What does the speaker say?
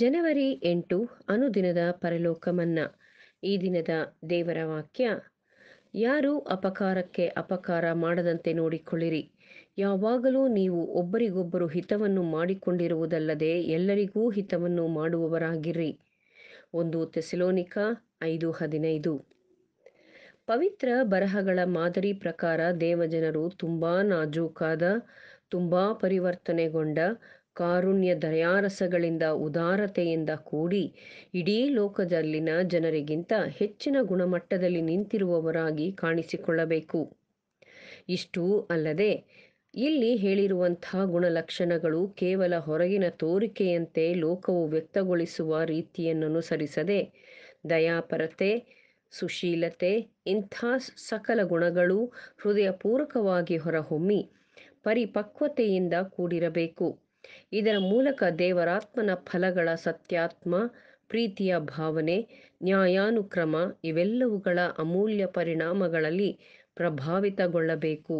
ಜನವರಿ ಎಂಟು ಅನುದಿನದ ಪರಲೋಕಮನ್ನ ಈ ದಿನದ ದೇವರ ವಾಕ್ಯ ಯಾರು ಅಪಕಾರಕ್ಕೆ ಅಪಕಾರ ಮಾಡದಂತೆ ನೋಡಿಕೊಳ್ಳಿರಿ ಯಾವಾಗಲೂ ನೀವು ಒಬ್ಬರಿಗೊಬ್ಬರು ಹಿತವನ್ನು ಮಾಡಿಕೊಂಡಿರುವುದಲ್ಲದೆ ಎಲ್ಲರಿಗೂ ಹಿತವನ್ನು ಮಾಡುವವರಾಗಿರ್ರಿ ಒಂದು ತೆಸಿಲೋನಿಕಾ ಐದು ಹದಿನೈದು ಪವಿತ್ರ ಬರಹಗಳ ಮಾದರಿ ಪ್ರಕಾರ ದೇವಜನರು ತುಂಬಾ ನಾಜೂಕಾದ ತುಂಬಾ ಪರಿವರ್ತನೆಗೊಂಡ ಕಾರುಣ್ಯ ದಯಾರಸಗಳಿಂದ ಉದಾರತೆಯಿಂದ ಕೂಡಿ ಇಡೀ ಲೋಕದಲ್ಲಿನ ಜನರಿಗಿಂತ ಹೆಚ್ಚಿನ ಗುಣಮಟ್ಟದಲ್ಲಿ ನಿಂತಿರುವವರಾಗಿ ಕಾಣಿಸಿಕೊಳ್ಳಬೇಕು ಇಷ್ಟೂ ಅಲ್ಲದೆ ಇಲ್ಲಿ ಹೇಳಿರುವಂಥ ಗುಣಲಕ್ಷಣಗಳು ಕೇವಲ ಹೊರಗಿನ ತೋರಿಕೆಯಂತೆ ಲೋಕವು ವ್ಯಕ್ತಗೊಳಿಸುವ ರೀತಿಯನ್ನನುಸರಿಸದೆ ದಯಾಪರತೆ ಸುಶೀಲತೆ ಇಂಥ ಸಕಲ ಗುಣಗಳು ಹೃದಯಪೂರ್ವಕವಾಗಿ ಹೊರಹೊಮ್ಮಿ ಪರಿಪಕ್ವತೆಯಿಂದ ಕೂಡಿರಬೇಕು ಇದರ ಮೂಲಕ ದೇವರಾತ್ಮನ ಫಲಗಳ ಸತ್ಯಾತ್ಮ ಪ್ರೀತಿಯ ಭಾವನೆ ನ್ಯಾಯಾನುಕ್ರಮ ಇವೆಲ್ಲವುಗಳ ಅಮೂಲ್ಯ ಪರಿಣಾಮಗಳಲ್ಲಿ ಪ್ರಭಾವಿತಗೊಳ್ಳಬೇಕು